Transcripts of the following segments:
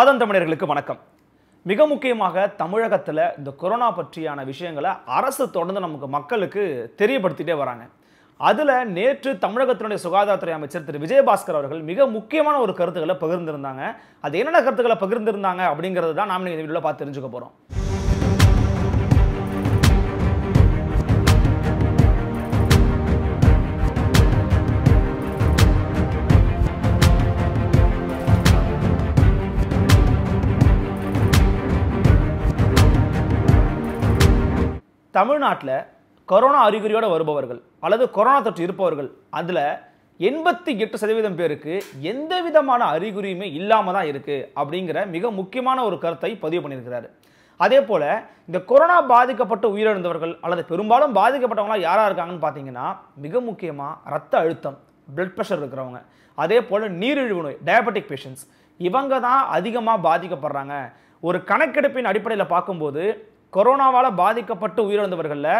ஆதம் தமிழர்களுக்கு வணக்கம் மிக முக்கியமாக தமிழகத்தில் இந்த கொரோனா பற்றியான விஷயங்களை அரசு தொடர்ந்து நமக்கு மக்களுக்கு தெரியப்படுத்திட்டே வராங்க அதில் நேற்று தமிழகத்தினுடைய சுகாதாரத்துறை அமைச்சர் திரு விஜயபாஸ்கர் அவர்கள் மிக முக்கியமான ஒரு கருத்துக்களை பகிர்ந்திருந்தாங்க அது என்னென்ன கருத்துக்களை பகிர்ந்திருந்தாங்க அப்படிங்கிறது தான் நாம் இந்த வீடியோவில் பார்த்து தெரிஞ்சுக்க போகிறோம் தமிழ்நாட்டில் கொரோனா அறிகுறியோடு வருபவர்கள் அல்லது கொரோனா தொற்று இருப்பவர்கள் அதில் எண்பத்தி எட்டு சதவீதம் பேருக்கு எந்த விதமான அறிகுறியுமே இல்லாமல் தான் இருக்குது அப்படிங்கிற மிக முக்கியமான ஒரு கருத்தை பதிவு பண்ணியிருக்கிறாரு அதே போல் இந்த கொரோனா பாதிக்கப்பட்டு உயிரிழந்தவர்கள் அல்லது பெரும்பாலும் பாதிக்கப்பட்டவங்களாம் யாராக இருக்காங்கன்னு பார்த்தீங்கன்னா மிக முக்கியமாக ரத்த அழுத்தம் பிளட் ப்ரெஷர் இருக்கிறவங்க அதே போல் நீரிழிவு நோய் டயபெட்டிக் பேஷண்ட்ஸ் இவங்க தான் அதிகமாக பாதிக்கப்படுறாங்க ஒரு கணக்கெடுப்பின் அடிப்படையில் பார்க்கும்போது கொரோனாவால் பாதிக்கப்பட்டு உயிரிழந்தவர்களில்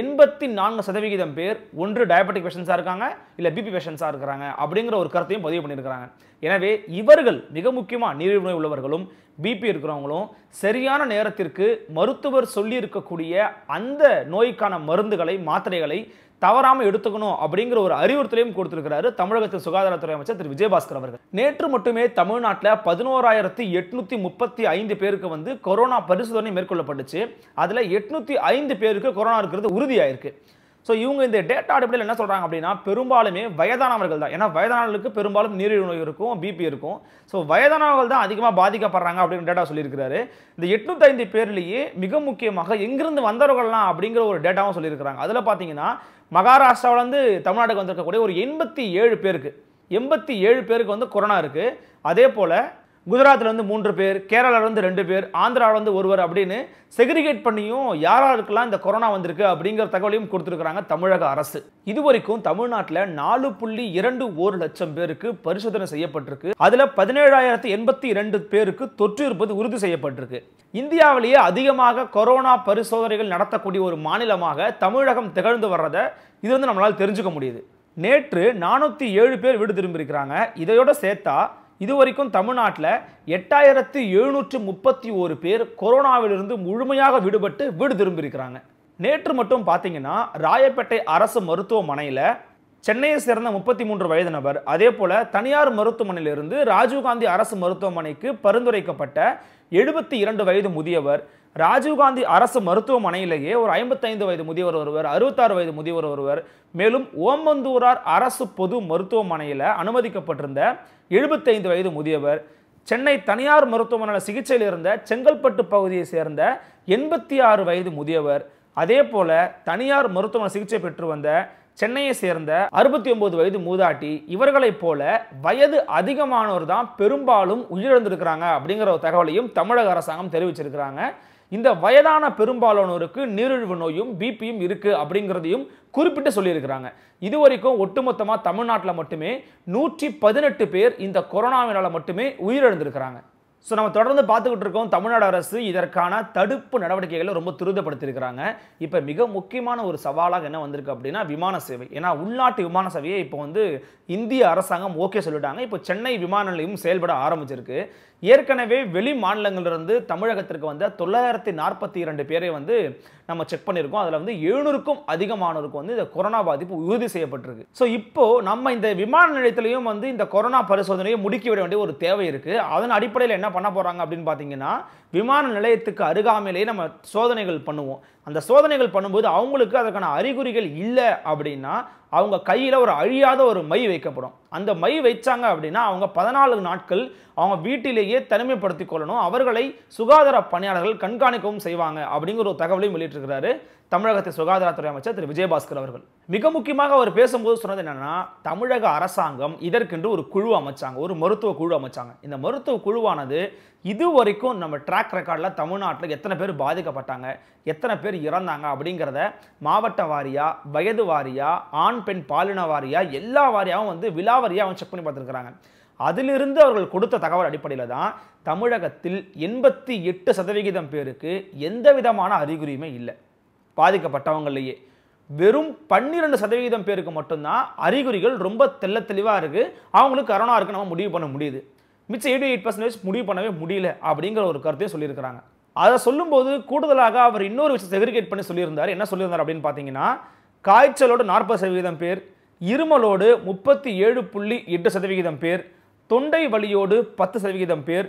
எண்பத்தி நான்கு சதவிகிதம் பேர் ஒன்று டயபெட்டிக் பேஷன்ஸாக இருக்காங்க இல்லை பிபி பேஷன்ஸாக இருக்கிறாங்க அப்படிங்கிற ஒரு கருத்தையும் பதிவு பண்ணியிருக்கிறாங்க எனவே இவர்கள் மிக முக்கியமாக நீரிழிவு நோய் உள்ளவர்களும் பிபி இருக்கிறவங்களும் சரியான நேரத்திற்கு மருத்துவர் சொல்லியிருக்கக்கூடிய அந்த நோய்க்கான மருந்துகளை மாத்திரைகளை தவறாமல் எடுத்துக்கணும் அப்படிங்கிற ஒரு அறிவுறுத்தலையும் கொடுத்திருக்கிறாரு தமிழகத்தின் சுகாதாரத்துறை அமைச்சர் திரு விஜயபாஸ்கர் அவர்கள் நேற்று மட்டுமே தமிழ்நாட்டில் பதினோராயிரத்தி எட்நூத்தி முப்பத்தி ஐந்து பேருக்கு வந்து கொரோனா பரிசோதனை மேற்கொள்ளப்பட்டுச்சு அதில் எட்நூத்தி ஐந்து பேருக்கு கொரோனா இருக்கிறது உறுதியாயிருக்கு ஸோ இவங்க இந்த டேட்டா அடிப்படையில் என்ன சொல்கிறாங்க அப்படின்னா பெரும்பாலுமே வயதானவர்கள் தான் ஏன்னா வயதானவர்களுக்கு பெரும்பாலும் நீரிழிவு நோய் இருக்கும் பிபி இருக்கும் ஸோ வயதானவர்கள் தான் அதிகமாக பாதிக்கப்படுறாங்க அப்படின்னு டேட்டா சொல்லியிருக்கிறாரு இந்த எட்நூத்தைந்து பேர்லேயே மிக முக்கியமாக எங்கிருந்து வந்தவர்கள்லாம் அப்படிங்கிற ஒரு டேட்டாவும் சொல்லியிருக்கிறாங்க அதில் பார்த்தீங்கன்னா மகாராஷ்டிராவிலேருந்து தமிழ்நாட்டுக்கு வந்திருக்கக்கூடிய ஒரு எண்பத்தி ஏழு பேருக்கு எண்பத்தி ஏழு பேருக்கு வந்து கொரோனா இருக்குது அதே போல் குஜராத்தில் வந்து மூன்று பேர் கேரளாவில் வந்து ரெண்டு பேர் ஆந்திராவில் வந்து ஒருவர் அப்படின்னு செக்ரிகேட் பண்ணியும் யாராருக்கெல்லாம் இந்த கொரோனா வந்திருக்கு அப்படிங்கிற தகவலையும் கொடுத்துருக்குறாங்க தமிழக அரசு இது வரைக்கும் தமிழ்நாட்டில் நாலு புள்ளி இரண்டு ஒரு லட்சம் பேருக்கு பரிசோதனை செய்யப்பட்டிருக்கு அதில் பதினேழாயிரத்து எண்பத்தி இரண்டு பேருக்கு தொற்று இருப்பது உறுதி செய்யப்பட்டிருக்கு இந்தியாவிலேயே அதிகமாக கொரோனா பரிசோதனைகள் நடத்தக்கூடிய ஒரு மாநிலமாக தமிழகம் திகழ்ந்து வர்றதை இது வந்து நம்மளால் தெரிஞ்சுக்க முடியுது நேற்று நானூற்றி ஏழு பேர் வீடு திரும்பியிருக்கிறாங்க இதையோடு சேர்த்தா இது வரைக்கும் தமிழ்நாட்டில் எட்டாயிரத்து எழுநூற்று முப்பத்தி ஒரு பேர் கொரோனாவிலிருந்து முழுமையாக விடுபட்டு வீடு திரும்பியிருக்கிறாங்க நேற்று மட்டும் பார்த்தீங்கன்னா ராயப்பேட்டை அரசு மருத்துவமனையில் சென்னையை சேர்ந்த முப்பத்தி மூன்று வயது நபர் அதே போல் தனியார் மருத்துவமனையிலிருந்து ராஜீவ்காந்தி அரசு மருத்துவமனைக்கு பரிந்துரைக்கப்பட்ட எழுபத்தி இரண்டு வயது முதியவர் ராஜீவ்காந்தி அரசு மருத்துவமனையிலேயே ஒரு ஐம்பத்தைந்து வயது முதியவர் ஒருவர் அறுபத்தாறு வயது முதியவர் ஒருவர் மேலும் ஓமந்தூரார் அரசு பொது மருத்துவமனையில் அனுமதிக்கப்பட்டிருந்த எழுபத்தைந்து வயது முதியவர் சென்னை தனியார் மருத்துவமனையில் சிகிச்சையில் இருந்த செங்கல்பட்டு பகுதியை சேர்ந்த எண்பத்தி ஆறு வயது முதியவர் அதே போல தனியார் மருத்துவமனை சிகிச்சை பெற்று வந்த சென்னையை சேர்ந்த அறுபத்தி ஒன்பது வயது மூதாட்டி இவர்களைப் போல வயது அதிகமானோர் தான் பெரும்பாலும் உயிரிழந்திருக்கிறாங்க அப்படிங்கிற ஒரு தகவலையும் தமிழக அரசாங்கம் தெரிவிச்சிருக்கிறாங்க இந்த வயதான பெரும்பாலானோருக்கு நீரிழிவு நோயும் பிபியும் இருக்குது அப்படிங்கிறதையும் குறிப்பிட்டு சொல்லியிருக்கிறாங்க இது வரைக்கும் ஒட்டுமொத்தமாக தமிழ்நாட்டில் மட்டுமே நூற்றி பதினெட்டு பேர் இந்த கொரோனாவினால் மட்டுமே உயிரிழந்திருக்கிறாங்க ஸோ நம்ம தொடர்ந்து பார்த்துக்கிட்டு இருக்கோம் தமிழ்நாடு அரசு இதற்கான தடுப்பு நடவடிக்கைகளை ரொம்ப துரிதப்படுத்தியிருக்கிறாங்க இப்போ மிக முக்கியமான ஒரு சவாலாக என்ன வந்திருக்கு அப்படின்னா விமான சேவை ஏன்னா உள்நாட்டு விமான சேவையை இப்போ வந்து இந்திய அரசாங்கம் ஓகே சொல்லிட்டாங்க இப்போ சென்னை விமான நிலையம் செயல்பட ஆரம்பிச்சிருக்கு ஏற்கனவே வெளி மாநிலங்களிலிருந்து தமிழகத்திற்கு வந்த தொள்ளாயிரத்தி நாற்பத்தி இரண்டு பேரை வந்து நம்ம செக் பண்ணியிருக்கோம் அதில் வந்து எழுநூறுக்கும் அதிகமானோருக்கு வந்து இந்த கொரோனா பாதிப்பு உறுதி செய்யப்பட்டிருக்கு ஸோ இப்போது நம்ம இந்த விமான நிலையத்திலையும் வந்து இந்த கொரோனா பரிசோதனையை முடுக்கிவிட வேண்டிய ஒரு தேவை இருக்குது அதன் அடிப்படையில் என்ன பண்ண போகிறாங்க அப்படின்னு பார்த்தீங்கன்னா விமான நிலையத்துக்கு அருகாமையிலேயே நம்ம சோதனைகள் பண்ணுவோம் அந்த சோதனைகள் பண்ணும்போது அவங்களுக்கு அதற்கான அறிகுறிகள் இல்லை அப்படின்னா அவங்க கையில் ஒரு அழியாத ஒரு மை வைக்கப்படும் அந்த மை வைச்சாங்க அப்படின்னா அவங்க பதினாலு நாட்கள் அவங்க வீட்டிலேயே தனிமைப்படுத்திக் கொள்ளணும் அவர்களை சுகாதார பணியாளர்கள் கண்காணிக்கவும் செய்வாங்க அப்படிங்கிற ஒரு தகவலையும் வெளியிட்டிருக்கிறாரு தமிழகத்தின் சுகாதாரத்துறை அமைச்சர் திரு விஜயபாஸ்கர் அவர்கள் மிக முக்கியமாக அவர் பேசும்போது சொன்னது என்னென்னா தமிழக அரசாங்கம் இதற்கென்று ஒரு குழு அமைச்சாங்க ஒரு மருத்துவ குழு அமைச்சாங்க இந்த மருத்துவ குழுவானது இது வரைக்கும் நம்ம ட்ராக் ரெக்கார்டில் தமிழ்நாட்டில் எத்தனை பேர் பாதிக்கப்பட்டாங்க எத்தனை பேர் இறந்தாங்க அப்படிங்கிறத மாவட்ட வாரியாக வயது வாரியாக ஆண் பெண் பாலின வாரியாக எல்லா வாரியாகவும் வந்து விலாவாரியாக அவன் செக் பண்ணி பார்த்துருக்குறாங்க அதிலிருந்து அவர்கள் கொடுத்த தகவல் அடிப்படையில் தான் தமிழகத்தில் எண்பத்தி எட்டு சதவிகிதம் பேருக்கு எந்த விதமான அறிகுறியுமே இல்லை பாதிக்கப்பட்டவங்களையே வெறும் பன்னிரெண்டு சதவீதம் பேருக்கு மட்டும்தான் அறிகுறிகள் ரொம்ப தெல்ல தெளிவாக இருக்குது அவங்களுக்கு கரோனா இருக்குன்னு நம்ம முடிவு பண்ண முடியுது மிச்சம் எயிட்டி எயிட் பர்சன்டேஜ் முடிவு பண்ணவே முடியல அப்படிங்கிற ஒரு கருத்தையும் சொல்லியிருக்கிறாங்க அதை சொல்லும்போது கூடுதலாக அவர் இன்னொரு விஷயம் செக்ரிகேட் பண்ணி சொல்லியிருந்தார் என்ன சொல்லியிருந்தார் அப்படின்னு பார்த்தீங்கன்னா காய்ச்சலோடு நாற்பது சதவீதம் பேர் இருமலோடு முப்பத்தி ஏழு புள்ளி எட்டு சதவிகிதம் பேர் தொண்டை வலியோடு பத்து சதவிகிதம் பேர்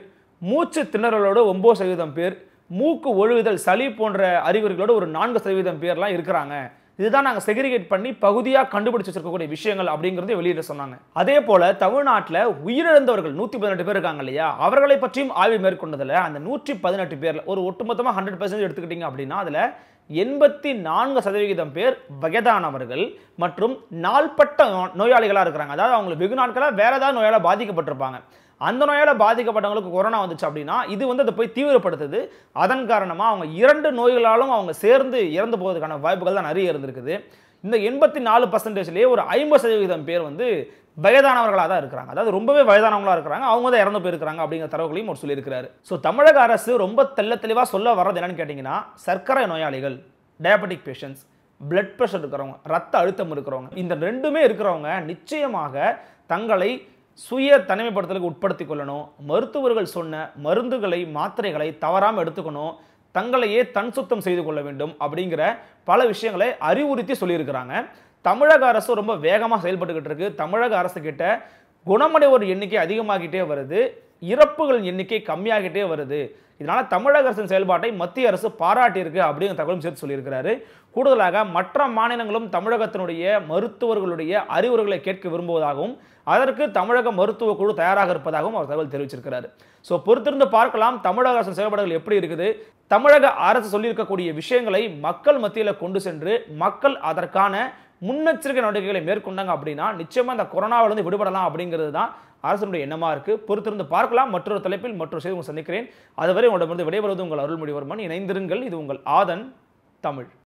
மூச்சு திணறலோடு ஒம்பது சதவீதம் பேர் மூக்கு ஒழுகுதல் சளி போன்ற அறிகுறிகளோடு ஒரு நான்கு சதவீதம் பேர்லாம் இருக்கிறாங்க இதுதான் நாங்கள் செக்ரிகேட் பண்ணி பகுதியாக கண்டுபிடிச்சு வச்சிருக்கக்கூடிய விஷயங்கள் அப்படிங்கிறது வெளியிட சொன்னாங்க அதே போல தமிழ்நாட்டில் உயிரிழந்தவர்கள் நூற்றி பதினெட்டு பேர் இருக்காங்க இல்லையா அவர்களை பற்றியும் ஆய்வு மேற்கொண்டதில் அந்த நூற்றி பதினெட்டு பேரில் ஒரு ஒட்டுமொத்தமாக ஹண்ட்ரட் பர்சன்ட் எடுத்துக்கிட்டீங்க அப்படின்னா அதில் எண்பத்தி நான்கு சதவிகிதம் பேர் வயதானவர்கள் மற்றும் நாள்பட்ட நோயாளிகளாக இருக்கிறாங்க அதாவது அவங்களுக்கு வெகு நாட்களாக வேறு ஏதாவது நோயால் பாதிக்கப்பட்டிருப்பாங்க அந்த நோயால் பாதிக்கப்பட்டவங்களுக்கு கொரோனா வந்துச்சு அப்படின்னா இது வந்து அதை போய் தீவிரப்படுத்துது அதன் காரணமாக அவங்க இரண்டு நோய்களாலும் அவங்க சேர்ந்து இறந்து போவதற்கான வாய்ப்புகள் தான் நிறைய இருந்திருக்குது இந்த எண்பத்தி நாலு பர்சன்டேஜ்லேயே ஒரு ஐம்பது சதவீதம் பேர் வந்து வயதானவர்களாக தான் இருக்கிறாங்க அதாவது ரொம்பவே வயதானவங்களாக இருக்கிறாங்க அவங்க தான் இறந்து போயிருக்கிறாங்க அப்படிங்கிற தரவுகளையும் அவர் சொல்லியிருக்கிறாரு ஸோ தமிழக அரசு ரொம்ப தெல்ல தெளிவாக சொல்ல வர்றது என்னன்னு கேட்டிங்கன்னா சர்க்கரை நோயாளிகள் டயபெட்டிக் பேஷண்ட்ஸ் பிளட் ப்ரெஷர் இருக்கிறவங்க ரத்த அழுத்தம் இருக்கிறவங்க இந்த ரெண்டுமே இருக்கிறவங்க நிச்சயமாக தங்களை சுய தனிமைப்படுத்தலுக்கு உட்படுத்தி கொள்ளணும் மருத்துவர்கள் சொன்ன மருந்துகளை மாத்திரைகளை தவறாமல் எடுத்துக்கணும் தங்களையே தன் சுத்தம் செய்து கொள்ள வேண்டும் அப்படிங்கிற பல விஷயங்களை அறிவுறுத்தி சொல்லியிருக்கிறாங்க தமிழக அரசு ரொம்ப வேகமாக செயல்பட்டுக்கிட்டு இருக்கு தமிழக அரசு கிட்ட குணமடைவோர் எண்ணிக்கை அதிகமாகிட்டே வருது இறப்புகள் எண்ணிக்கை கம்மியாகிட்டே வருது இதனால் தமிழக அரசின் செயல்பாட்டை மத்திய அரசு பாராட்டியிருக்கு அப்படிங்கிற தகவலும் சேர்த்து சொல்லியிருக்கிறாரு கூடுதலாக மற்ற மாநிலங்களும் தமிழகத்தினுடைய மருத்துவர்களுடைய அறிவுரைகளை கேட்க விரும்புவதாகவும் அதற்கு தமிழக மருத்துவ குழு தயாராக இருப்பதாகவும் அவர் தகவல் தெரிவிச்சிருக்கிறார் ஸோ பொறுத்திருந்து பார்க்கலாம் தமிழக அரசு செயல்பாடுகள் எப்படி இருக்குது தமிழக அரசு சொல்லியிருக்கக்கூடிய விஷயங்களை மக்கள் மத்தியில் கொண்டு சென்று மக்கள் அதற்கான முன்னெச்சரிக்கை நடவடிக்கைகளை மேற்கொண்டாங்க அப்படின்னா நிச்சயமாக இந்த கொரோனாவிலிருந்து விடுபடலாம் அப்படிங்கிறது தான் அரசனுடைய எண்ணமாக இருக்குது பொறுத்திருந்து பார்க்கலாம் மற்றொரு தலைப்பில் மற்றொரு செய்தி சந்திக்கிறேன் அதுவரை உங்களிடமிருந்து விடைபெறுவது உங்கள் அருள்மொழிவர்மன் இணைந்திருங்கள் இது உங்கள் ஆதன் தமிழ்